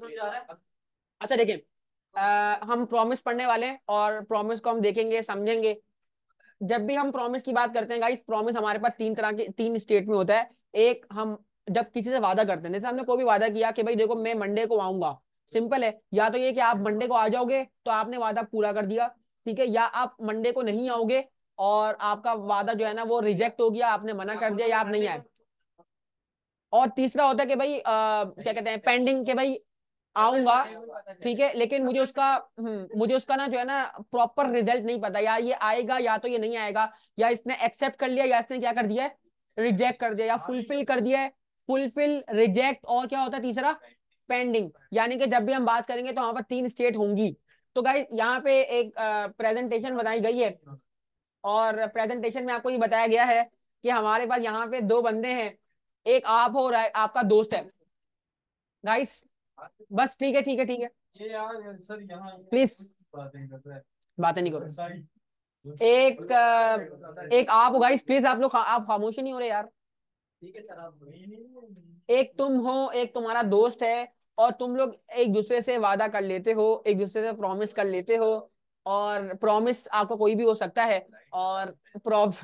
अच्छा देखें हम प्रॉमिस पढ़ने वाले हैं और प्रॉमिस को हम देखेंगे समझेंगे जब भी हम प्रॉमिस की बात करते हैं गाइस प्रॉमिस हमारे पास तीन तरह के तीन स्टेट में होता है एक हम जब किसी से वादा करते हैं जैसे हमने कोई भी वादा किया कि भाई देखो मैं मंडे को आऊंगा सिंपल है या तो ये कि आप मंडे को आ जाओगे तो आपने वादा पूरा कर दिया ठीक है या आप मंडे को नहीं आओगे और आपका वादा जो है ना वो रिजेक्ट हो गया आपने मना कर दिया या आप नहीं आए और तीसरा होता है कि भाई आ, क्या कहते हैं पेंडिंग के भाई आऊंगा ठीक है लेकिन मुझे उसका हम्म, मुझे उसका ना जो है ना प्रॉपर रिजल्ट नहीं पता या ये आएगा या तो ये नहीं आएगा या इसने एक्सेप्ट कर लिया या इसने क्या कर दिया रिजेक्ट कर दिया या फुलफिल हाँ, कर दिया है फुलफिल रिजेक्ट और क्या होता है तीसरा पेंडिंग यानी कि जब भी हम बात करेंगे तो वहां पर तीन स्टेट होंगी तो गाइज यहाँ पे एक प्रेजेंटेशन बनाई गई है और प्रेजेंटेशन में आपको ये बताया गया है कि हमारे पास यहाँ पे दो बंदे हैं एक आप हो रहा है आपका दोस्त है गाइस बस ठीक है ठीक है ठीक है ये यार सर प्लीज बातें नहीं करो एक एक आप गाइस प्लीज आप लोग आप खामोश नहीं हो रहे यार ठीक है सर आप एक तुम हो एक तुम्हारा दोस्त है और तुम लोग एक दूसरे से वादा कर लेते हो एक दूसरे से प्रॉमिस कर लेते हो और प्रॉमिस आपका कोई भी हो सकता है और प्रॉब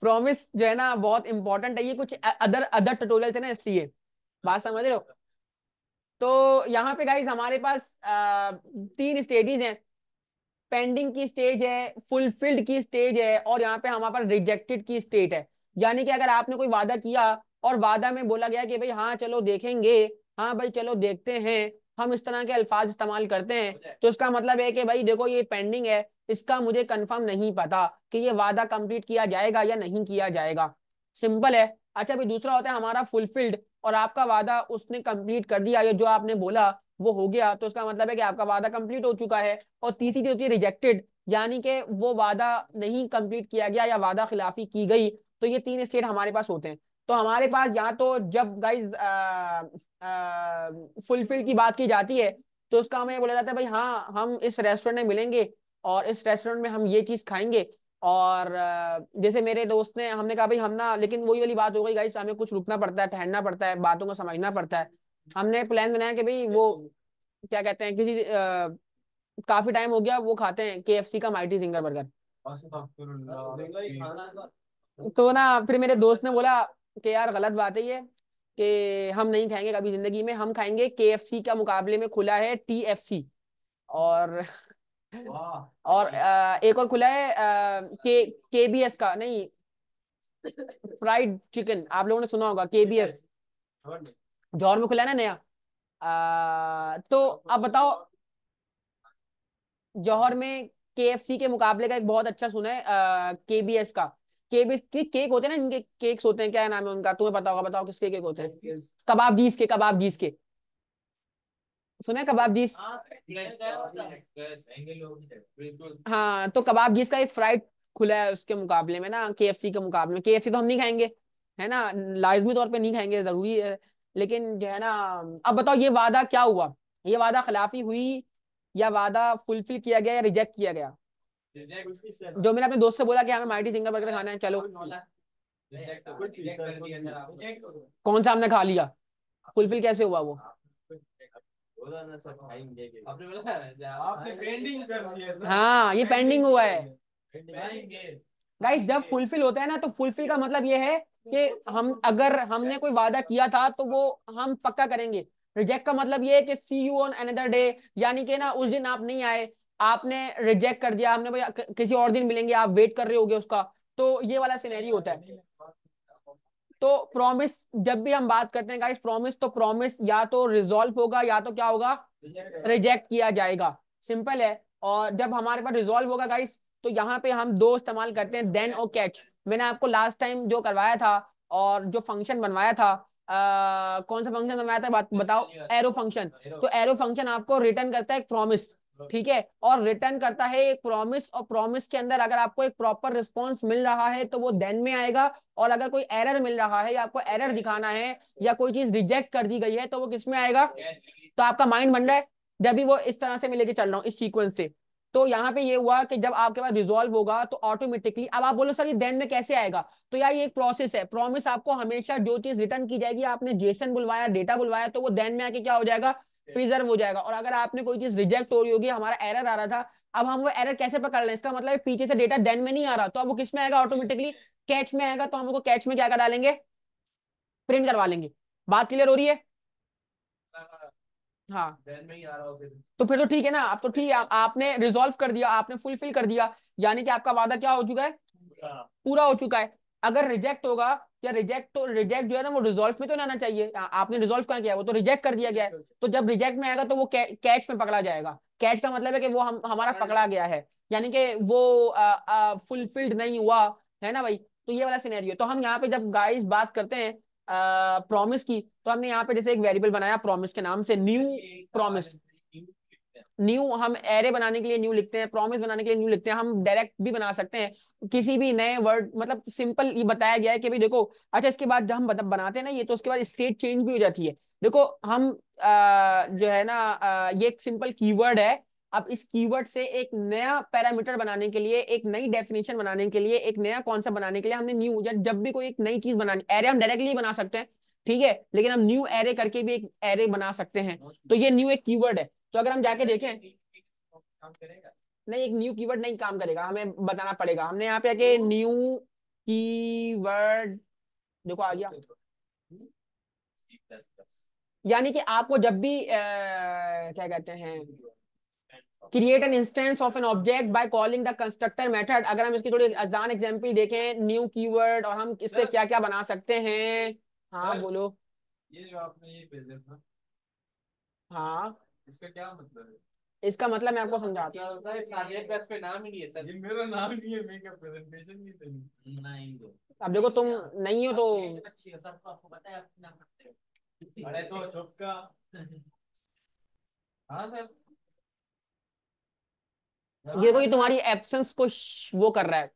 प्रॉमिस जो है ना बहुत इंपॉर्टेंट है ये कुछ अदर अदर ट्यूटोरियल थे ना इसलिए बात समझ रहे हो तो यहाँ पे गाइज हमारे पास आ, तीन स्टेजेस हैं पेंडिंग की स्टेज है फुलफिल्ड की स्टेज है और यहाँ पे हमारे पास रिजेक्टेड की स्टेट है यानी कि अगर आपने कोई वादा किया और वादा में बोला गया कि भाई हाँ चलो देखेंगे हाँ भाई चलो देखते हैं हम इस तरह के अल्फाज इस्तेमाल करते हैं तो उसका मतलब है कि भाई देखो ये पेंडिंग है इसका मुझे कंफर्म नहीं पता कि ये वादा कंप्लीट किया जाएगा या नहीं किया जाएगा सिंपल है अच्छा अभी दूसरा होता है हमारा फुलफिल्ड और आपका वादा उसने कंप्लीट कर दिया या जो आपने बोला वो हो गया तो उसका मतलब है कि आपका वादा कंप्लीट हो चुका है और तीसरी चीज होती है रिजेक्टेड यानी कि वो वादा नहीं कंप्लीट किया गया या वादा खिलाफी की गई तो ये तीन स्टेट हमारे पास होते हैं तो हमारे पास या तो जब गाइज फुलफिल की बात की जाती है तो उसका हमें बोला जाता है भाई हाँ हम इस रेस्टोरेंट में मिलेंगे और इस रेस्टोरेंट में हम ये चीज खाएंगे और जैसे मेरे दोस्त ने हमने कहा भाई हम ना लेकिन वही वाली बात हो गई गाइस हमें कुछ रुकना पड़ता है ठहरना पड़ता है बातों को समझना पड़ता है हमने प्लान बनाया कि भाई वो क्या कहते हैं किसी काफी टाइम हो गया वो खाते हैं के का माइटी सिंगर बर्गर तो ना फिर मेरे दोस्त ने बोला कि यार गलत बात है ये कि हम नहीं खाएंगे कभी जिंदगी में हम खाएंगे के का मुकाबले में खुला है टी और और हाँ। एक और खुला है के केबीएस का नहीं फ्राइड चिकन आप लोगों ने सुना होगा केबीएस जौहर में खुला है ना नया आ, तो अब बताओ जौहर में सी के मुकाबले का एक बहुत अच्छा सुना है केबीएस का केबीएस के केक होते हैं ना इनके केक्स होते हैं क्या है नाम है उनका तुम्हें पता होगा बताओ किसके केक होते हैं कबाब जीस के कबाब जीस के सुना कबाब जीस हाँ, हाँ तो कबाब जीस का एक फ्राइड खुला है उसके मुकाबले में ना के के मुकाबले में के तो हम नहीं खाएंगे है ना लाजमी तौर पे नहीं खाएंगे जरूरी है लेकिन जो है ना अब बताओ ये वादा क्या हुआ ये वादा खिलाफी हुई या वादा फुलफिल किया गया या रिजेक्ट किया गया जो मैंने अपने दोस्त से बोला कि हमें माइटी सिंगर बर्गर खाना है चलो तो हाँ, तो कौन सा हमने खा लिया फुलफिल कैसे हुआ वो हाँ ये पेंडिंग हाँ, हुआ है गाइस जब फुलफिल होता है ना तो फुलफिल का मतलब ये है कि हम अगर हमने कोई वादा किया था तो वो हम पक्का करेंगे रिजेक्ट का मतलब ये है कि see you on another day यानी कि ना उस दिन आप नहीं आए आपने रिजेक्ट कर दिया आपने भाई किसी और दिन मिलेंगे आप वेट कर रहे होगे उसका तो ये वाला सिनेरियो होता है तो प्रॉमिस जब भी हम बात करते हैं गाइस प्रॉमिस तो प्रॉमिस या तो रिजोल्व होगा या तो क्या होगा रिजेक्ट किया जाएगा सिंपल है और जब हमारे पास रिजोल्व होगा गाइस तो यहाँ पे हम दो इस्तेमाल करते हैं देन और कैच मैंने आपको लास्ट टाइम जो करवाया था और जो फंक्शन बनवाया था आ, कौन सा फंक्शन बनवाया था बताओ एरो फंक्शन तो एरो फंक्शन आपको रिटर्न करता है एक प्रॉमिस हाँ। ठीक है और रिटर्न करता है एक प्रॉमिस और प्रॉमिस के अंदर अगर आपको एक प्रॉपर रिस्पॉन्स मिल रहा है तो वो देन में आएगा और अगर कोई एरर मिल रहा है या आपको एरर दिखाना है या कोई चीज रिजेक्ट कर दी गई है तो वो किस में आएगा तो आपका माइंड बन रहा है जब भी वो इस तरह से मैं लेके चल रहा हूँ इस सीक्वेंस से तो यहाँ पे ये हुआ कि जब आपके पास रिजॉल्व होगा तो ऑटोमेटिकली अब आप बोलो सर ये देन में कैसे आएगा तो यार ये एक प्रोसेस है प्रॉमिस आपको हमेशा जो चीज रिटर्न की जाएगी आपने जेसन बुलवाया डेटा बुलवाया तो वो देन में आके क्या हो जाएगा प्रिजर्व हो जाएगा और अगर आपने कोई चीज रिजेक्ट हो रही होगी हमारा एरर आ रहा था अब हम वो एरर कैसे पकड़ लें इसका मतलब पीछे से डेटा देन में नहीं आ रहा तो अब वो किस में आएगा ऑटोमेटिकली कैच में आएगा तो हम उनको कैच में क्या कर डालेंगे प्रिंट करवा लेंगे बात क्लियर हो रही है हाँ, हाँ। तो फिर तो ठीक है ना आप तो ठीक है आ, आपने रिजोल्व कर दिया आपने फुलफिल कर दिया यानी कि आपका वादा क्या हो चुका है पूरा हो चुका है अगर रिजेक्ट होगा या रिजेक्ट तो रिजेक्ट जो है ना वो रिजोल्व में तो लाना चाहिए आपने रिजोल्व कहाँ किया वो तो रिजेक्ट कर दिया गया है तो जब रिजेक्ट में आएगा तो वो कैच में पकड़ा जाएगा कैच का मतलब है कि वो हम हमारा हाँ, हाँ। पकड़ा गया है यानी कि वो फुलफिल्ड नहीं हुआ है ना भाई तो ये वाला सीनेरियो तो हम यहाँ पे जब गाइस बात करते हैं प्रॉमिस की तो हमने यहाँ पे जैसे एक वेरिएबल बनाया प्रॉमिस के नाम से न्यू प्रॉमिस न्यू हम एरे बनाने के लिए न्यू लिखते हैं प्रॉमिस बनाने के लिए न्यू लिखते हैं हम डायरेक्ट भी बना सकते हैं किसी भी नए वर्ड मतलब सिंपल ये बताया गया है कि भाई देखो अच्छा इसके बाद हम बनाते हैं ना ये तो उसके बाद स्टेट चेंज भी हो जाती है देखो हम आ, जो है ना आ, ये एक सिंपल कीवर्ड है अब इस कीवर्ड से एक नया पैरामीटर बनाने के लिए एक नई डेफिनेशन बनाने के लिए एक नया कॉन्सेप्ट बनाने के लिए हमने न्यू जब भी कोई एक नई चीज बनानी एरे हम डायरेक्टली बना सकते हैं ठीक है लेकिन हम न्यू एरे करके भी एक एरे बना सकते हैं तो ये न्यू एक कीवर्ड है तो अगर हम जाके देखें नहीं एक न्यू कीवर्ड नहीं काम करेगा हमें बताना पड़ेगा हमने यहाँ पे आके न्यू कीवर्ड देखो आ गया यानी कि आपको जब भी आ, क्या कहते हैं create an instance of an object by calling the constructor method अगर हम इसकी थोड़ी आसान एग्जांपल देखें न्यू कीवर्ड और हम इससे क्या क्या बना सकते हैं हाँ बोलो ये जो आपने ये था हाँ इसका क्या मतलब है इसका मतलब मैं आपको मतलब समझाता हूँ तो। अब देखो तुम नहीं हो तो, तो, तो हाँ ये कोई तुम्हारी एब्सेंस को वो कर रहा है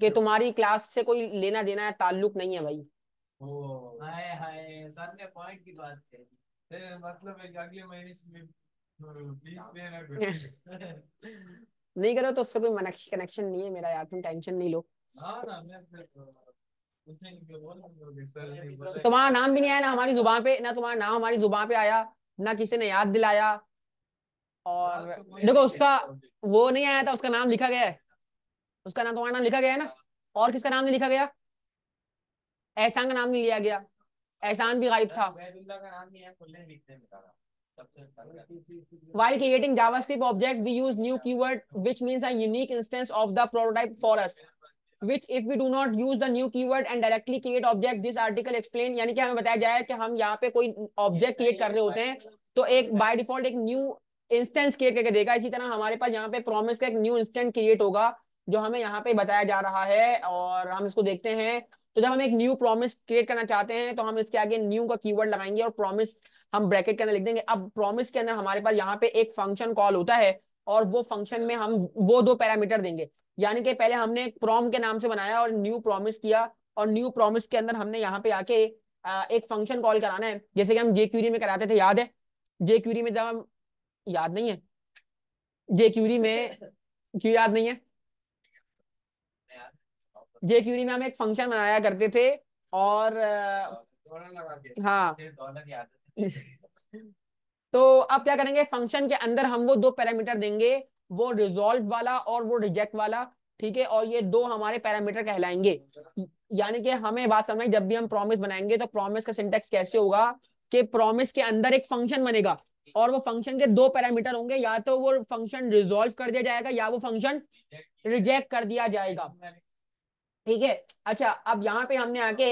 कि तुम्हारी क्लास से कोई लेना देना है ताल्लुक नहीं है भाई हाय हाय सर ने पॉइंट की बात कही मतलब अगले महीने से हम्म, नहीं करो तो उससे कोई कनेक्शन नहीं है मेरा यार तुम टेंशन नहीं लो हाँ तो तुम्हारा नाम भी नहीं आया ना हमारी जुबान पे ना तुम्हारा नाम हमारी जुबान पे आया ना किसी ने याद दिलाया और तो देखो उसका वो नहीं आया था उसका नाम लिखा गया है उसका नाम तुम्हारा नाम लिखा गया है ना हाँ। और किसका नाम नहीं लिखा गया एहसान का नाम नहीं लिया गया एहसान भी गायब था While creating JavaScript object, we use new keyword, which means a unique instance of the prototype for us. Which if we do not use the new keyword and directly create object, this article explain यानी कि हमें बताया जाए कि हम यहाँ पे कोई object create कर रहे होते हैं तो एक by default एक new instance create करके देगा इसी तरह हमारे पास यहाँ पे promise का एक new instance create होगा जो हमें यहाँ पे बताया जा रहा है और हम इसको देखते हैं तो जब हम एक न्यू प्रॉमिस क्रिएट करना चाहते हैं तो हम इसके आगे न्यू का कीवर्ड लगाएंगे और प्रॉमिस हम ब्रैकेट के अंदर लिख देंगे अब प्रॉमिस के अंदर हमारे पास यहाँ पे एक फंक्शन कॉल होता है और वो फंक्शन में हम वो दो पैरामीटर देंगे यानी कि पहले हमने एक प्रॉम के नाम से बनाया और न्यू प्रॉमिस किया और न्यू प्रॉमिस के अंदर हमने यहाँ पे आके एक फंक्शन कॉल कराना है जैसे कि हम जे क्यूरी में कराते थे याद है जे क्यूरी में जब हम याद नहीं है जे क्यूरी में क्यों याद नहीं है जे क्यूरी में हम एक फंक्शन बनाया करते थे और हाँ तो अब क्या करेंगे फंक्शन के अंदर हम वो दो पैरामीटर देंगे वो रिजोल्व वाला और वो रिजेक्ट वाला ठीक है और ये दो हमारे पैरामीटर कहलाएंगे यानी कि हमें बात समझ जब भी हम प्रॉमिस बनाएंगे तो प्रॉमिस का सिंटेक्स कैसे होगा कि प्रॉमिस के अंदर एक फंक्शन बनेगा और वो फंक्शन के दो पैरामीटर होंगे या तो वो फंक्शन रिजोल्व कर दिया जाएगा या वो फंक्शन रिजेक्ट कर दिया जाएगा ठीक है अच्छा अब यहाँ पे हमने आके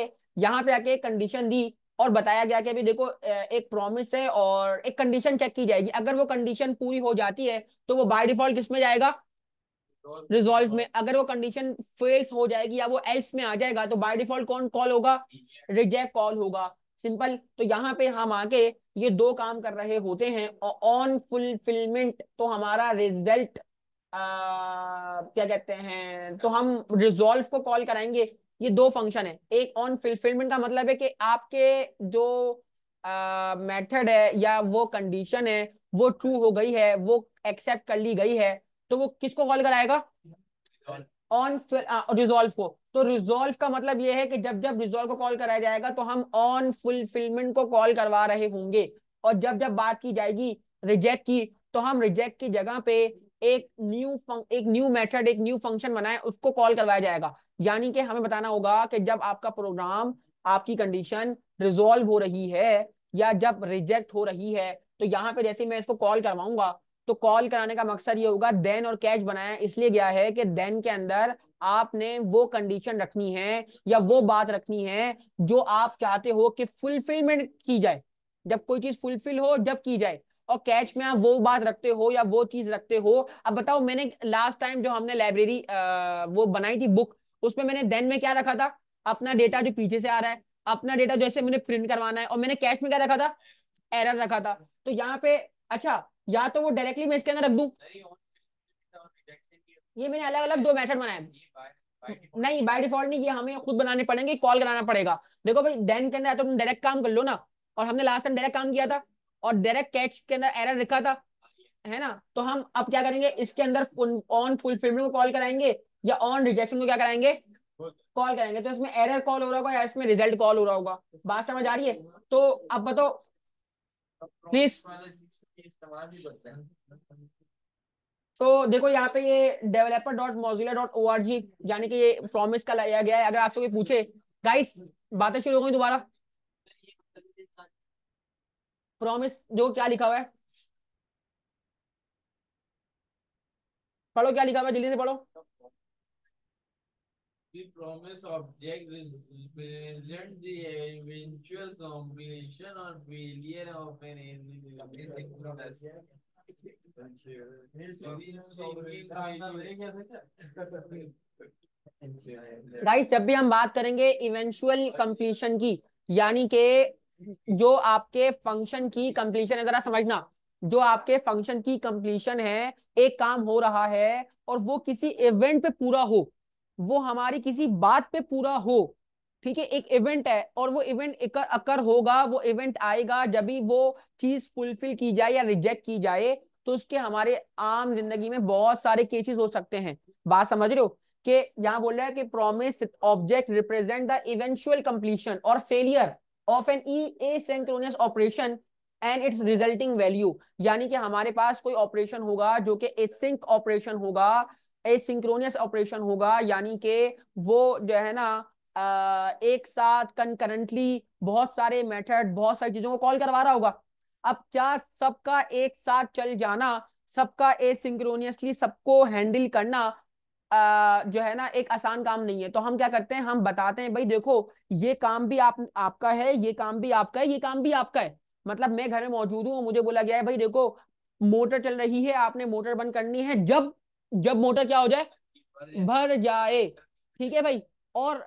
यहाँ पे आके कंडीशन दी और बताया गया कि अभी देखो एक प्रॉमिस है और एक कंडीशन चेक की जाएगी अगर वो कंडीशन पूरी हो जाती है तो वो बाय डिफॉल्ट किस में जाएगा रिजॉल्व में अगर वो कंडीशन फेल्स हो जाएगी या वो एल्स में आ जाएगा तो बाय डिफॉल्ट कौन कॉल होगा रिजेक्ट कॉल होगा सिंपल तो यहाँ पे हम आके ये दो काम कर रहे होते हैं और ऑन फुलफिलमेंट तो हमारा रिजल्ट क्या कहते हैं तो हम रिजोल्व को कॉल कराएंगे ये दो फंक्शन है एक ऑन फिलफिलमेंट का मतलब है कि आपके जो मेथड है या वो कंडीशन है वो ट्रू हो गई है वो एक्सेप्ट कर ली गई है तो वो किसको कॉल कराएगा ऑन रिजोल्व को तो रिजोल्व का मतलब ये है कि जब जब रिजोल्व को कॉल कराया जाएगा तो हम ऑन फुलफिलमेंट को कॉल करवा रहे होंगे और जब जब बात की जाएगी रिजेक्ट की तो हम रिजेक्ट की जगह पे एक न्यू एक न्यू मेथड एक न्यू फंक्शन बनाए उसको कॉल करवाया जाएगा यानी कि हमें बताना होगा कि जब आपका प्रोग्राम आपकी कंडीशन रिजोल्व हो रही है या जब रिजेक्ट हो रही है तो यहाँ पे जैसे मैं इसको कॉल करवाऊंगा तो कॉल कराने का मकसद ये होगा देन और कैच बनाया इसलिए गया है कि देन के अंदर आपने वो कंडीशन रखनी है या वो बात रखनी है जो आप चाहते हो कि फुलफिलमेंट की जाए जब कोई चीज फुलफिल हो जब की जाए और कैच में आप वो बात रखते हो या वो चीज रखते हो अब बताओ मैंने लास्ट टाइम जो हमने लाइब्रेरी वो बनाई थी बुक उसमें मैंने देन में क्या रखा था अपना डेटा जो पीछे से आ रहा है अपना डेटा जैसे मुझे प्रिंट करवाना है और मैंने कैश में क्या रखा था एरर रखा था तो यहाँ पे अच्छा या तो वो डायरेक्टली मैं इसके अंदर रख दू ये मैंने अलग अलग दो मेथड बनाए नहीं बाय डिफॉल्ट नहीं ये हमें खुद बनाने पड़ेंगे कॉल कराना पड़ेगा देखो भाई देन के अंदर डायरेक्ट तो काम कर लो ना और हमने लास्ट टाइम डायरेक्ट काम किया था और डायरेक्ट कैच के अंदर एरर लिखा था है ना तो हम अब क्या करेंगे इसके अंदर ऑन फुलफिलमेंट को कॉल कराएंगे या ऑन रिजेक्शन को क्या कराएंगे कॉल करेंगे तो इसमें एरर कॉल हो रहा होगा या इसमें रिजल्ट कॉल हो रहा होगा बात समझ आ रही है तो अब बताओ प्लीज तो देखो यहाँ पे ये developer dot Mozilla dot O R G यानी कि ये प्रॉमिस का लाया गया है अगर आपसे कोई पूछे गाइस बातें शुरू हो गई दोबारा प्रॉमिस जो क्या लिखा हुआ है पढ़ो क्या लिखा हुआ है जल्दी से पढ़ो The promise object represents the eventual completion or failure of an basic process. Guys जब भी हम बात करेंगे इवेंचुअल कंप्लीशन की यानी के जो आपके फंक्शन की कंप्लीशन है जरा समझना जो आपके फंक्शन की कंप्लीशन है एक काम हो रहा है और वो किसी इवेंट पे पूरा हो वो हमारी किसी बात पे पूरा हो ठीक है एक इवेंट है और वो इवेंट अकर, अकर होगा वो इवेंट आएगा जब भी वो चीज फुलफिल की जाए या रिजेक्ट की जाए तो उसके हमारे आम जिंदगी में बहुत सारे केसेस हो सकते हैं बात समझ रहे हो कि यहाँ बोल रहा है कि promise object represent the eventual completion और फेलियर ऑफ एन ई asynchronous operation and its resulting value यानी कि हमारे पास कोई ऑपरेशन होगा जो कि एसिंक ऑपरेशन होगा एसिंक्रोनियस ऑपरेशन होगा यानी कि वो जो है ना एक साथ कंकरेंटली बहुत सारे मेथड बहुत सारी चीजों को कॉल करवा रहा होगा अब क्या सबका एक साथ चल जाना सबका एसिंक्रोनियसली सबको हैंडल करना जो है ना एक आसान काम नहीं है तो हम क्या करते हैं हम बताते हैं भाई देखो ये काम भी आप आपका है ये काम भी आपका है ये काम भी आपका है मतलब मैं घर में मौजूद हूँ मुझे बोला गया है भाई देखो मोटर चल रही है आपने मोटर बंद करनी है जब जब मोटर क्या हो जाए भर जाए ठीक है भाई और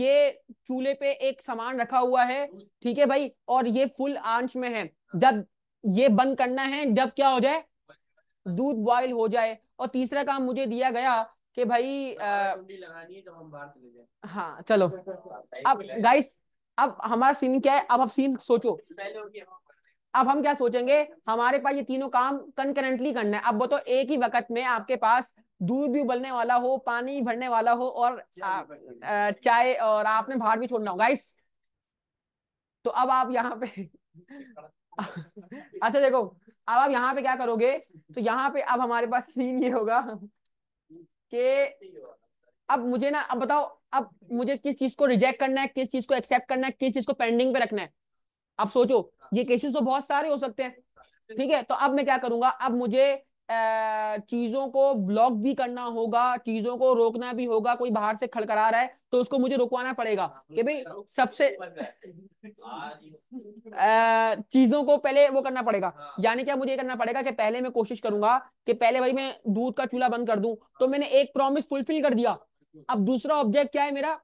ये चूल्हे पे एक सामान रखा हुआ है ठीक है भाई और ये फुल आंच में है जब ये बंद करना है जब क्या हो जाए दूध बॉयल हो जाए और तीसरा काम मुझे दिया गया कि भाई लगानी है तो हम बाहर चले जाए हाँ चलो अब गाइस अब हमारा सीन क्या है अब आप सीन सोचो अब हम क्या सोचेंगे हमारे पास ये तीनों काम कंकरेंटली करना है अब वो तो एक ही वक्त में आपके पास दूध भी उबलने वाला हो पानी भरने वाला हो और चाय और आपने बाहर भी छोड़ना हो गाइस तो अब आप यहाँ पे अच्छा देखो अब आप यहाँ पे क्या करोगे तो यहाँ पे अब हमारे पास सीन ये होगा कि अब मुझे ना अब बताओ अब मुझे किस चीज को रिजेक्ट करना है किस चीज को एक्सेप्ट करना है किस चीज को पेंडिंग पे रखना है अब सोचो ये केसेस तो बहुत सारे हो सकते हैं ठीक है तो अब मैं क्या करूंगा अब मुझे चीजों को ब्लॉक भी करना होगा चीजों को रोकना भी होगा कोई बाहर से खड़खड़ा रहा है तो उसको मुझे रुकवाना पड़ेगा कि भाई सबसे चीजों को पहले वो करना पड़ेगा यानी क्या मुझे करना पड़ेगा कि पहले मैं कोशिश करूंगा कि पहले भाई मैं दूध का चूल्हा बंद कर दूं तो मैंने एक प्रॉमिस फुलफिल कर दिया अब दूसरा ऑब्जेक्ट क्या है मेरा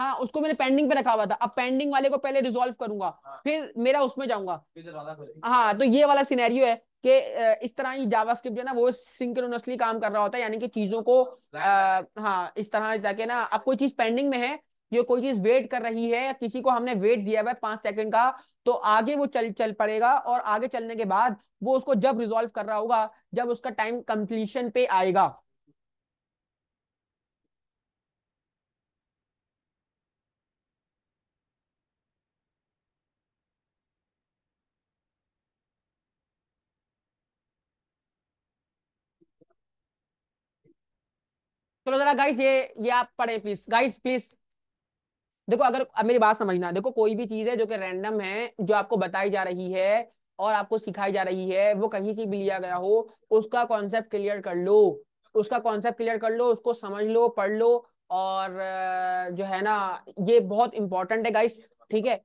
हाँ उसको मैंने पेंडिंग पे रखा हुआ था अब पेंडिंग वाले को पहले रिजोल्व करूंगा हाँ। फिर मेरा उसमें जाऊंगा हाँ तो ये वाला सिनेरियो है कि इस तरह ही जावा जो है ना वो सिंक्रोनसली काम कर रहा होता है यानी कि चीजों को आ, हाँ इस तरह जाके ना अब कोई चीज पेंडिंग में है ये कोई चीज वेट कर रही है किसी को हमने वेट दिया हुआ है पांच सेकंड का तो आगे वो चल चल पड़ेगा और आगे चलने के बाद वो उसको जब रिजोल्व कर रहा होगा जब उसका टाइम कंप्लीशन पे आएगा चलो जरा गाइस ये ये आप पढ़े प्लीज गाइस प्लीज देखो अगर अब मेरी बात समझना देखो कोई भी चीज है जो कि रैंडम है जो आपको बताई जा रही है और आपको सिखाई जा रही है वो कहीं से भी लिया गया हो उसका कॉन्सेप्ट क्लियर कर लो उसका कॉन्सेप्ट क्लियर कर लो उसको समझ लो पढ़ लो और जो है ना ये बहुत इंपॉर्टेंट है गाइस ठीक है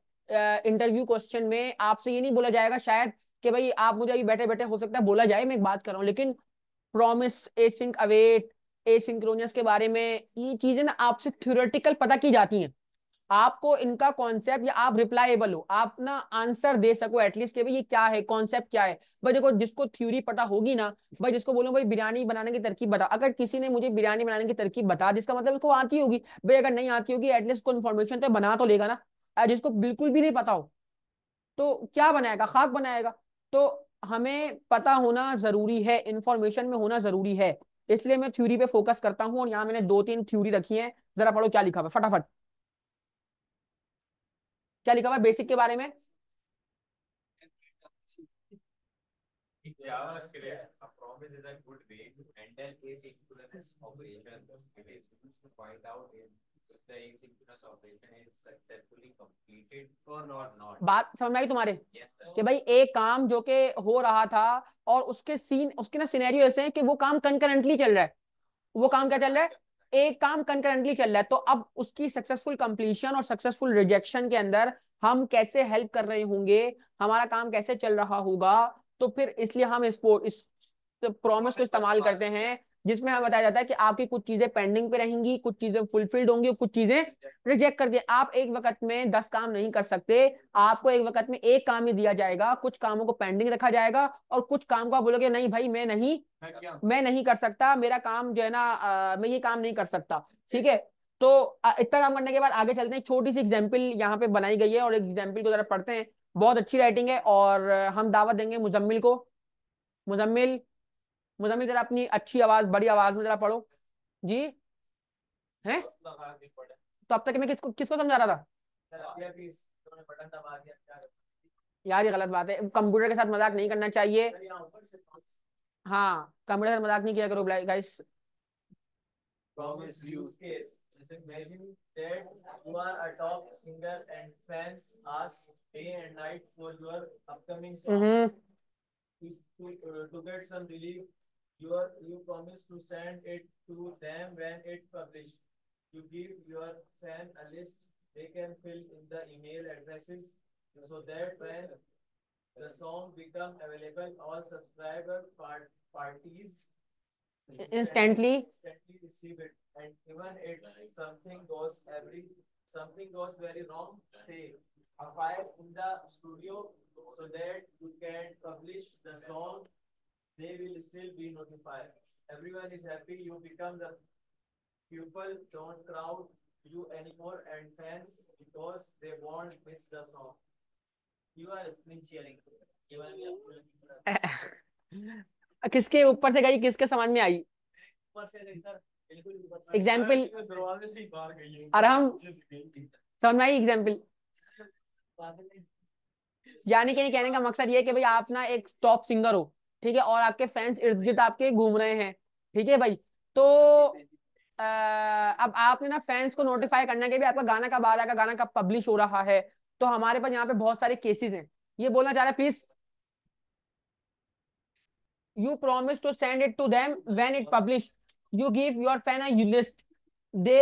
इंटरव्यू क्वेश्चन में आपसे ये नहीं बोला जाएगा शायद कि भाई आप मुझे अभी बैठे बैठे हो सकता है बोला जाए मैं एक बात कर रहा हूँ लेकिन प्रोमिस एसिंग अवेट एसिंक्रोनियस के बारे में ये चीजें ना आपसे थ्योरेटिकल पता की जाती हैं आपको इनका कॉन्सेप्ट या आप रिप्लाईबल हो आप ना आंसर दे सको एटलीस्ट के भाई ये क्या है कॉन्सेप्ट क्या है भाई देखो जिसको थ्योरी पता होगी ना भाई जिसको बोलो भाई बिरयानी बनाने की तरकीब बता अगर किसी ने मुझे बिरयानी बनाने की तरकीब बता जिसका मतलब उसको आती होगी भाई अगर नहीं आती होगी एटलीस्ट को इन्फॉर्मेशन तो बना तो लेगा ना जिसको बिल्कुल भी नहीं पता हो तो क्या बनाएगा खाक बनाएगा तो हमें पता होना जरूरी है इन्फॉर्मेशन में होना जरूरी है इसलिए मैं थ्योरी पे फोकस करता हूँ और यहाँ मैंने दो तीन थ्योरी रखी है जरा पढ़ो क्या लिखा हुआ फटाफट क्या लिखा हुआ बेसिक के बारे में JavaScript, a promise is a good way to handle asynchronous operations. It is used to find out if बात समझ में आई तुम्हारे कि भाई एक काम जो के हो रहा था और उसके सीन उसके ना सिनेरियो ऐसे हैं कि वो काम कंकरेंटली चल रहा है वो काम क्या चल रहा है एक काम कंकरेंटली चल रहा है तो अब उसकी सक्सेसफुल कंप्लीशन और सक्सेसफुल रिजेक्शन के अंदर हम कैसे हेल्प कर रहे होंगे हमारा काम कैसे चल रहा होगा तो फिर इसलिए हम इस, इस प्रॉमिस तो को इस्तेमाल करते हैं जिसमें हमें बताया जाता है कि आपकी कुछ चीजें पेंडिंग पे रहेंगी कुछ चीजें फुलफिल्ड होंगी कुछ चीजें रिजेक्ट कर दी आप एक वक्त में दस काम नहीं कर सकते आपको एक वक्त में एक काम ही दिया जाएगा कुछ कामों को पेंडिंग रखा जाएगा और कुछ काम को आप बोलोगे नहीं भाई मैं नहीं मैं नहीं कर सकता मेरा काम जो है ना मैं ये काम नहीं कर सकता ठीक है तो इतना काम करने के बाद आगे चलते हैं छोटी सी एग्जाम्पल यहाँ पे बनाई गई है और एग्जाम्पल को जरा पढ़ते हैं बहुत अच्छी राइटिंग है और हम दावा देंगे मुजम्मिल को मुजम्मिल मुजम्मिल जरा अपनी अच्छी आवाज बड़ी आवाज में जरा पढ़ो जी है तो अब तक मैं किसको किसको समझा रहा था यार ये गलत बात है कंप्यूटर के साथ मजाक नहीं करना चाहिए हाँ कंप्यूटर के साथ मजाक नहीं किया करो guys imagine that you are a top singer and fans ask day and night for your upcoming song. Mm-hmm. To, to, uh, to get some relief You are you promise to send it to them when it published. You give your fan a list. They can fill in the email addresses so that when the song become available, all subscriber part, parties instantly instantly receive it. And even if something goes every something goes very wrong, say a fire in the studio so that you can publish the song they will still be notified. Everyone is happy. You become the people don't crowd you anymore and fans because they won't miss the song. You are screen sharing. किसके ऊपर से गई किसके समझ में आई example आराम समझ में आई एग्जाम्पल यानी कि कहने का मकसद ये है कि भाई आप ना एक टॉप सिंगर हो ठीक है और आपके फैंस इर्द गिर्द आपके घूम रहे हैं ठीक है भाई तो आ, अब आपने ना फैंस को नोटिफाई करना कि भी आपका गाना कब आ रहा है गाना कब पब्लिश हो रहा है तो हमारे पास यहाँ पे बहुत सारे केसेस हैं ये बोलना चाह रहा है please you promise to send it to them when it publish you give your fan list they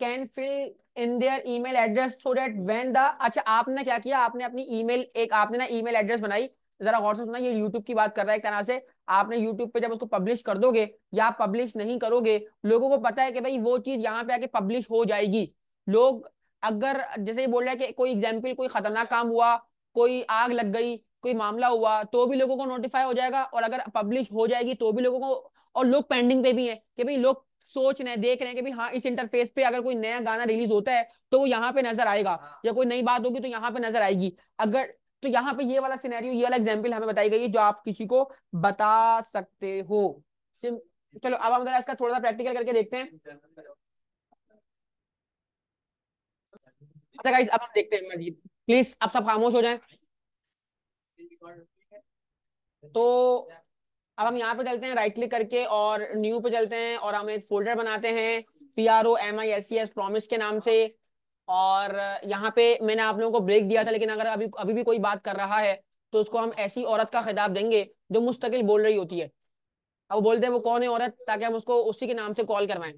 can fill in there their email address so that when the अच्छा आपने क्या किया आपने अपनी ईमेल एक आपने ना ईमेल एड्रेस बनाई जरा गौर से सुनना ये यूट्यूब की बात कर रहा है एक तरह से आपने यूट्यूब पे जब उसको पब्लिश कर दोगे या आप पब्लिश नहीं करोगे लोगों को पता है कि भाई वो चीज यहाँ पे आके पब्लिश हो जाएगी लोग अगर जैसे बोल रहे हैं कि कोई एग्जाम्पल कोई खतरनाक काम हुआ कोई आग लग गई कोई मामला हुआ तो भी लोगों को नोटिफाई हो जाएगा और अगर पब्लिश हो जाएगी तो भी लोगों को और लोग पेंडिंग पे भी है कि भाई लोग सोच रहे हैं देख रहे हैं कि हाँ इस इंटरफेस पे अगर कोई नया गाना रिलीज होता है तो वो यहाँ पे नजर आएगा हाँ। या कोई नई बात होगी तो यहाँ पे नजर आएगी अगर तो यहाँ पे ये वाला सिनेरियो ये वाला एग्जाम्पल हमें बताई गई है जो आप किसी को बता सकते हो सिम चलो अब हम इसका थोड़ा सा प्रैक्टिकल करके देखते हैं अच्छा गाइस अब हम देखते हैं मजीद प्लीज आप सब खामोश हो जाएं तो अब हम यहाँ पे चलते हैं राइट क्लिक करके और न्यू पे चलते हैं और हम एक फोल्डर बनाते हैं P R O M I S C S promise के नाम से और यहाँ पे मैंने आप लोगों को ब्रेक दिया था लेकिन अगर अभी अभी भी कोई बात कर रहा है तो उसको हम ऐसी औरत का खिताब देंगे जो मुस्तकिल बोल रही होती है अब बोलते हैं वो कौन है औरत ताकि हम उसको उसी के नाम से कॉल करवाएं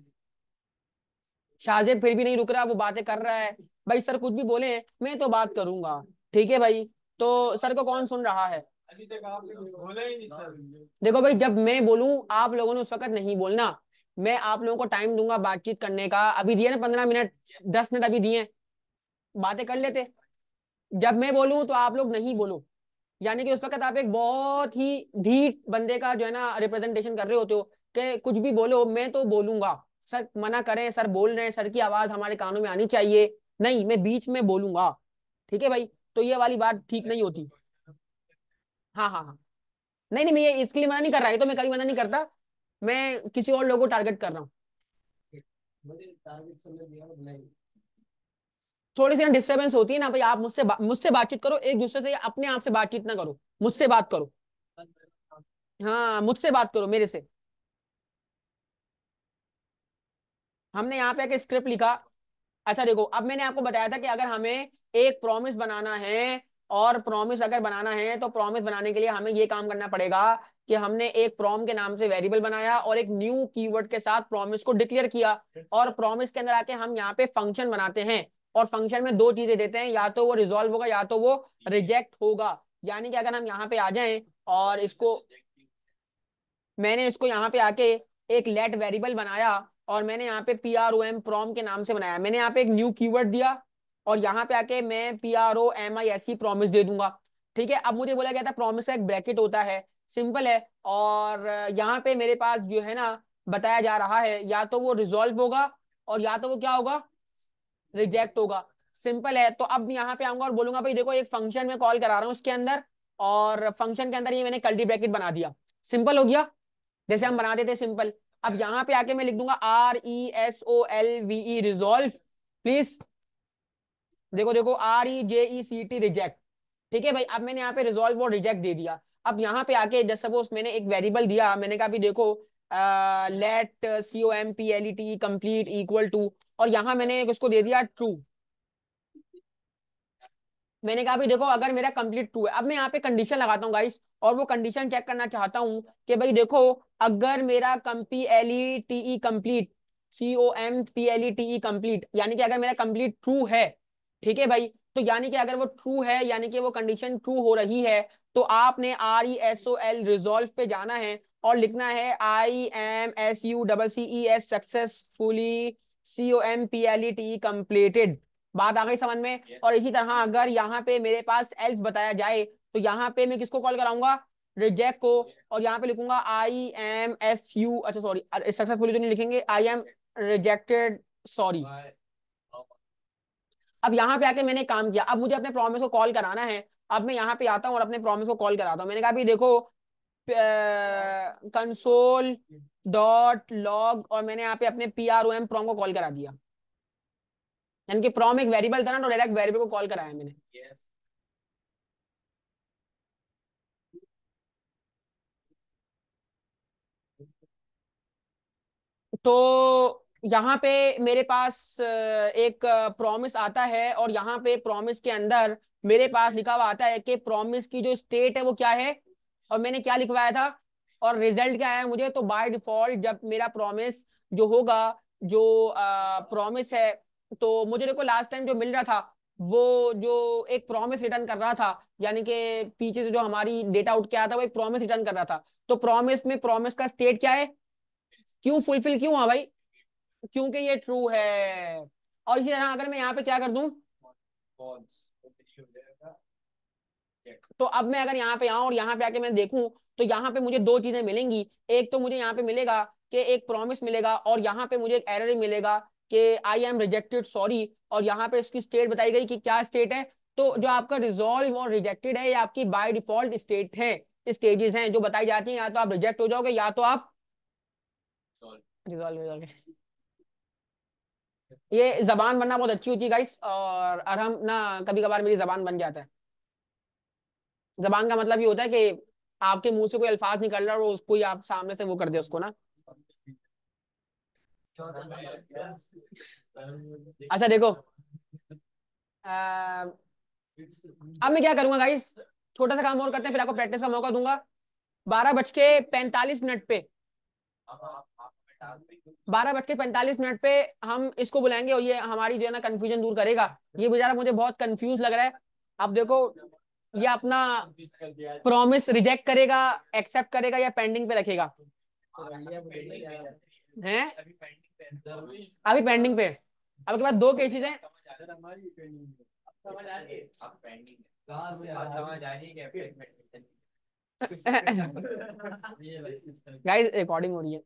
शाहजेब फिर भी नहीं रुक रहा वो बातें कर रहा है भाई सर कुछ भी बोले मैं तो बात करूंगा ठीक है भाई तो सर को कौन सुन रहा है देखो भाई जब मैं बोलूं आप लोगों ने उस वक्त नहीं बोलना मैं आप लोगों को टाइम दूंगा बातचीत करने का अभी दिए ना पंद्रह मिनट दस मिनट अभी दिए बातें कर लेते जब मैं बोलू तो आप लोग नहीं बोलो यानी कि उस वक्त आप एक बहुत ही ढीट बंदे का जो है ना रिप्रेजेंटेशन कर रहे होते हो कि कुछ भी बोलो मैं तो बोलूंगा सर मना करें सर बोल रहे हैं सर की आवाज हमारे कानों में आनी चाहिए नहीं मैं बीच में बोलूंगा ठीक है भाई तो ये वाली बात ठीक नहीं होती हाँ हाँ हाँ नहीं नहीं मैं ये इसके लिए मना नहीं कर रहा है तो मैं कभी मना नहीं करता मैं किसी और लोगों को टारगेट कर रहा हूँ थोड़ी सी डिस्टर्बेंस होती है ना भाई आप मुझसे बा, मुझसे बातचीत करो एक दूसरे से अपने आप से बातचीत ना करो मुझसे बात करो हाँ मुझसे बात करो मेरे से हमने यहाँ पे एक स्क्रिप्ट लिखा अच्छा देखो अब मैंने आपको बताया था कि अगर हमें एक प्रॉमिस बनाना है और प्रॉमिस अगर बनाना है तो प्रॉमिस बनाने के लिए हमें ये काम करना पड़ेगा कि हमने एक प्रॉम के नाम से वेरिएबल बनाया और एक न्यू कीवर्ड के साथ प्रॉमिस को डिक्लेयर किया और प्रॉमिस के अंदर आके हम यहाँ पे फंक्शन बनाते हैं और फंक्शन में दो चीजें देते हैं या तो वो रिजोल्व होगा या तो वो रिजेक्ट होगा यानी कि अगर हम यहाँ पे आ जाए और इसको मैंने इसको यहाँ पे आके एक लेट वेरिएबल बनाया और मैंने यहाँ पे P R O M prom के नाम से बनाया मैंने यहाँ पे एक न्यू कीवर्ड दिया और यहाँ पे आके मैं P R O M I S C promise दे दूंगा ठीक है अब मुझे बोला गया था प्रोमिस एक ब्रैकेट होता है सिंपल है और यहाँ पे मेरे पास जो है ना बताया जा रहा है या तो वो रिजोल्व होगा और या तो वो क्या होगा रिजेक्ट होगा सिंपल है तो अब यहाँ पे आऊंगा और बोलूंगा भाई देखो एक फंक्शन में कॉल करा रहा हूँ उसके अंदर और फंक्शन के अंदर ये मैंने कल्टी ब्रैकेट बना दिया सिंपल हो गया जैसे हम बना देते सिंपल अब यहाँ पे आके मैं लिख दूंगा R E S O L V E resolve please देखो देखो R E J E C T reject ठीक है भाई अब मैंने यहाँ पे रिजोल्व और रिजेक्ट दे दिया अब यहाँ पे आके जस्ट सपोज मैंने एक वेरिएबल दिया मैंने कहा भी देखो let C O M P L E T complete equal to और यहाँ मैंने उसको दे दिया ट्रू मैंने कहा भी देखो अगर मेरा कंप्लीट ट्रू है अब मैं यहाँ पे कंडीशन लगाता हूँ गाइस और वो कंडीशन चेक करना चाहता हूँ कि भाई देखो अगर मेरा P L E T E complete C O M P L E T E complete यानी कि अगर मेरा कंप्लीट ट्रू है ठीक है भाई तो यानी कि अगर वो ट्रू है यानी कि वो कंडीशन ट्रू हो रही है तो आपने R E S O L resolve पे जाना है और लिखना है I M S U double C E S successfully C O M P L E T completed बात आ गई समझ में yes. और इसी तरह अगर यहाँ पे मेरे पास एल्स बताया जाए तो यहाँ पे मैं किसको कॉल कराऊंगा रिजेक्ट को yes. और यहाँ पे लिखूंगा आई एम एस यू अच्छा सॉरी सक्सेसफुली तो नहीं लिखेंगे आई एम रिजेक्टेड सॉरी अब यहाँ पे आके मैंने काम किया अब मुझे अपने प्रॉमिस को कॉल कराना है अब मैं यहाँ पे आता हूँ और अपने प्रॉमिस को कॉल कराता हूँ मैंने कहा देखो कंसोल डॉट लॉग और मैंने यहाँ पे अपने P R O M prom को कॉल करा दिया यानी कि प्रॉम एक वेरिएबल था ना तो डायरेक्ट वेरिएबल को कॉल कराया मैंने yes. तो यहाँ पे मेरे पास एक प्रॉमिस आता है और यहाँ पे प्रॉमिस के अंदर मेरे पास लिखा हुआ आता है कि प्रॉमिस की जो स्टेट है वो क्या है और मैंने क्या लिखवाया था और रिजल्ट क्या आया मुझे तो बाय डिफॉल्ट जब मेरा प्रॉमिस जो होगा जो प्रॉमिस है तो मुझे देखो लास्ट टाइम जो मिल रहा था वो जो एक प्रॉमिस रिटर्न कर रहा था यानी कि पीछे से जो हमारी डेटा आउट क्या था वो एक प्रॉमिस रिटर्न कर रहा था तो प्रॉमिस में प्रॉमिस का स्टेट क्या है क्यों फुलफिल क्यों हुआ भाई क्योंकि ये ट्रू है और इसी तरह अगर मैं यहाँ पे क्या कर दू तो अब मैं अगर यहाँ पे आऊँ और यहाँ पे आके मैं देखू तो यहाँ पे मुझे दो चीजें मिलेंगी एक तो मुझे यहाँ पे मिलेगा कि एक प्रॉमिस मिलेगा और यहाँ पे मुझे एक एरर मिलेगा कि आई एम रिजेक्टेड सॉरी और यहाँ पे इसकी स्टेट बताई गई कि क्या स्टेट है तो जो आपका रिजोल्व और रिजेक्टेड है ये आपकी बाय डिफॉल्ट स्टेट है स्टेजेस हैं जो बताई जाती हैं या तो आप रिजेक्ट हो जाओगे या तो आप रिजोल्व हो जाओगे ये जबान बनना बहुत अच्छी होती है गाइस और अरहम ना कभी कभार मेरी जबान बन जाता है जबान का मतलब ये होता है कि आपके मुंह से कोई अल्फाज निकल रहा है और उसको ही आप सामने से वो कर दे उसको ना अच्छा देखो आ, अब मैं क्या करूंगा गाइस छोटा सा काम और करते हैं फिर आपको प्रैक्टिस का मौका दूंगा बारह बज के पैंतालीस मिनट पे बारह बज के पैंतालीस मिनट पे हम इसको बुलाएंगे और ये हमारी जो है ना कंफ्यूजन दूर करेगा ये बेचारा मुझे बहुत कंफ्यूज लग रहा है आप देखो ये अपना प्रॉमिस रिजेक्ट करेगा एक्सेप्ट करेगा या पेंडिंग पे रखेगा हैं अभी पेंडिंग पे आपके पास दो केसेस हैं गाइस रिकॉर्डिंग हो रही है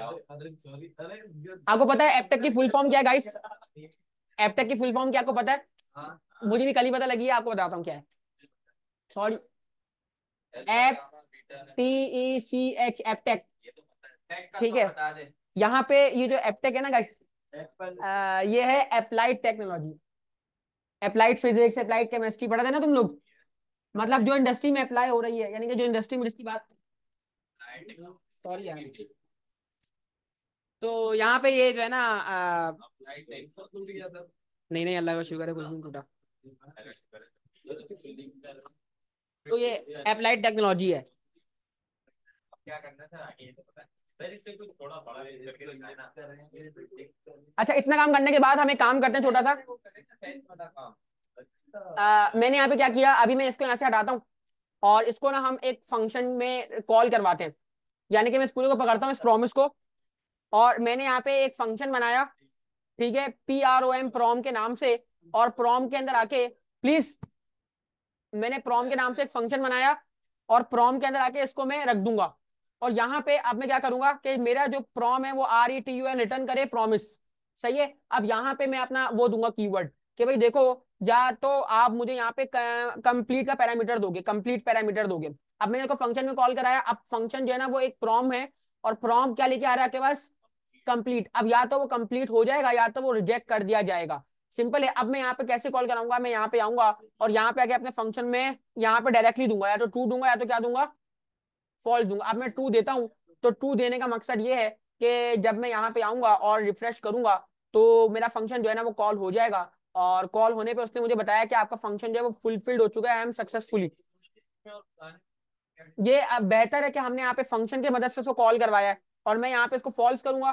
आपको पता है एपटेक की फुल फॉर्म क्या है गाइस एपटेक की फुल फॉर्म क्या आपको पता है हाँ, हाँ। मुझे भी कल ही पता लगी है आपको बताता हूँ क्या है sorry A P T E C H Aptech ठीक तो है यहाँ पे ये जो एपटेक है ना गाइस ये है applied technology applied physics applied chemistry पढ़ा था ना तुम लोग मतलब जो इंडस्ट्री में अप्लाई हो रही है यानी कि जो इंडस्ट्री में जिसकी बात सॉरी यार तो यहाँ पे ये जो है ना नहीं नहीं अल्लाह का शुक्र है कुछ नहीं टूटा तो ये अप्लाइड टेक्नोलॉजी है अच्छा इतना काम करने के बाद हमें काम करते हैं छोटा सा मैंने यहाँ पे क्या किया अभी मैं इसको यहाँ से हटाता हूँ और इसको ना हम एक फंक्शन में कॉल करवाते हैं यानी कि मैं इस पूरे को पकड़ता हूँ इस प्रॉमिस को और मैंने यहाँ पे एक फंक्शन बनाया ठीक है P R O M prom के नाम से और प्रोम के अंदर आके प्लीज मैंने प्रोम के नाम से एक फंक्शन बनाया और प्रोम के अंदर आके इसको मैं रख दूंगा और यहाँ पे अब मैं क्या करूंगा कि मेरा जो प्रोम है वो R E T U N return करे प्रोमिस सही है अब यहाँ पे मैं अपना वो दूंगा की कि भाई देखो या तो आप मुझे यहाँ पे कंप्लीट का पैरामीटर दोगे कंप्लीट पैरामीटर दोगे अब मैंने फंक्शन तो में कॉल कराया अब फंक्शन जो है ना वो एक प्रॉम है और प्रॉम क्या लेके आ रहा है आपके पास कंप्लीट अब या तो वो कंप्लीट हो जाएगा या तो वो रिजेक्ट कर दिया जाएगा सिंपल है अब मैं यहाँ पे कैसे कॉल कराऊंगा मैं यहाँ पे आऊंगा और यहाँ पे आके अपने फंक्शन में यहाँ पे डायरेक्टली दूंगा या तो ट्रू दूंगा या तो क्या दूंगा फॉल्स दूंगा अब मैं ट्रू देता हूँ तो ट्रू देने का मकसद ये है कि जब मैं यहाँ पे आऊंगा और रिफ्रेश करूंगा तो मेरा फंक्शन जो है ना वो कॉल हो जाएगा और कॉल होने पे उसने मुझे बताया कि आपका फंक्शन जो है वो फुलफिल्ड हो चुका है आई एम सक्सेसफुली ये अब बेहतर है कि हमने यहाँ पे फंक्शन की मदद से उसको कॉल करवाया है और मैं यहाँ पे इसको फॉल्स करूंगा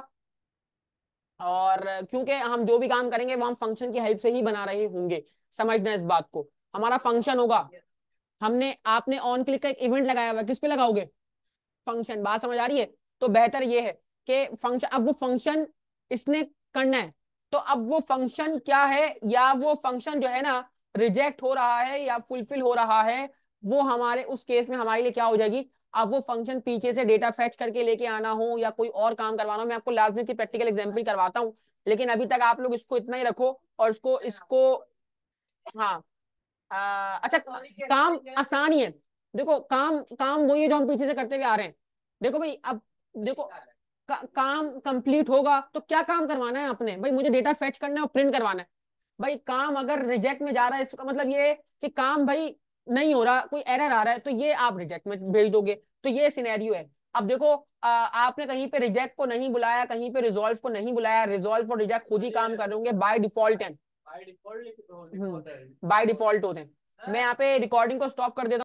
और क्योंकि हम जो भी काम करेंगे वो हम फंक्शन की हेल्प से ही बना रहे होंगे समझना इस बात को हमारा फंक्शन होगा हमने आपने ऑन क्लिक का एक इवेंट लगाया हुआ किस पे लगाओगे फंक्शन बात समझ आ रही है तो बेहतर ये है कि फंक्शन अब वो फंक्शन इसने करना है तो अब वो फंक्शन क्या है या वो फंक्शन जो है ना रिजेक्ट हो रहा है या फुलफिल हो रहा है वो हमारे उस केस में हमारे लिए क्या हो जाएगी अब वो फंक्शन पीके से डेटा फेच करके लेके आना हो या कोई और काम करवाना हो मैं आपको लाजमी की प्रैक्टिकल एग्जाम्पल करवाता हूँ लेकिन अभी तक आप लोग इसको इतना ही रखो और इसको इसको हाँ आ, अच्छा काम आसान ही है देखो काम काम वही है जो हम पीछे से करते हुए आ रहे हैं देखो भाई अब देखो का, काम कंप्लीट होगा तो क्या काम करवाना है आपने भाई मुझे डेटा फेच करना है और प्रिंट करवाना है भाई काम अगर रिजेक्ट में जा रहा है इसका मतलब ये कि काम भाई नहीं हो रहा कोई एरर आ रहा है तो ये आप रिजेक्ट में भेज दोगे तो ये सिनेरियो है अब देखो आ, आपने कहीं पे रिजेक्ट को नहीं बुलाया कहीं पे रिजोल्व को नहीं बुलाया रिजोल्व और रिजेक्ट खुद ही काम करेंगे बाय डिफॉल्ट है बाय डिफॉल्ट होते हैं मैं यहाँ पे रिकॉर्डिंग को स्टॉप कर देता